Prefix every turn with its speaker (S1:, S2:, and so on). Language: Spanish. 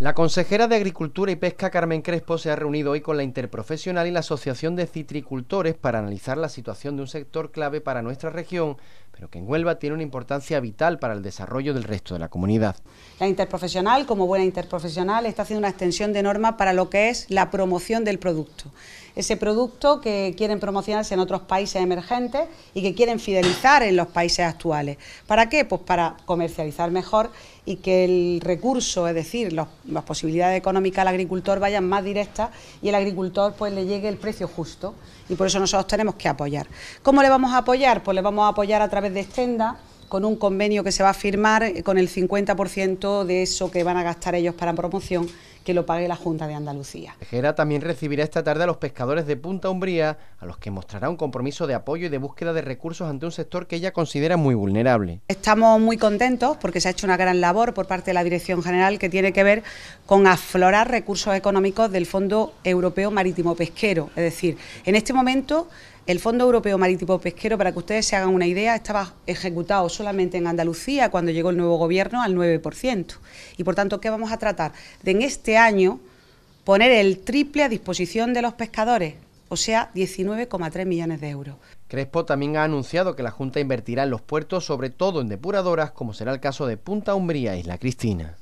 S1: La consejera de Agricultura y Pesca Carmen Crespo se ha reunido hoy con la Interprofesional y la Asociación de Citricultores para analizar la situación de un sector clave para nuestra región pero que en
S2: Huelva tiene una importancia vital para el desarrollo del resto de la comunidad. La interprofesional, como buena interprofesional, está haciendo una extensión de normas para lo que es la promoción del producto. Ese producto que quieren promocionarse en otros países emergentes y que quieren fidelizar en los países actuales. ¿Para qué? Pues para comercializar mejor y que el recurso, es decir, las posibilidades económicas al agricultor vayan más directas y el agricultor pues le llegue el precio justo. Y por eso nosotros tenemos que apoyar. ¿Cómo le vamos a apoyar? Pues le vamos a apoyar a través de Extenda con un convenio que se va a firmar eh, con el 50% de eso que van a gastar ellos para promoción, que lo pague la Junta de Andalucía.
S1: Tejera también recibirá esta tarde a los pescadores de Punta Umbría, a los que mostrará un compromiso de apoyo y de búsqueda de recursos ante un sector que ella considera muy vulnerable.
S2: Estamos muy contentos porque se ha hecho una gran labor por parte de la Dirección General que tiene que ver con aflorar recursos económicos del Fondo Europeo Marítimo Pesquero. Es decir, en este momento el Fondo Europeo Marítimo Pesquero, para que ustedes se hagan una idea, estaba ejecutado solamente en Andalucía cuando llegó el nuevo gobierno al 9%. Y por tanto, ¿qué vamos a tratar? De en este año poner el triple a disposición de los pescadores, o sea, 19,3 millones de euros.
S1: Crespo también ha anunciado que la Junta invertirá en los puertos, sobre todo en depuradoras, como será el caso de Punta Umbría, Isla Cristina.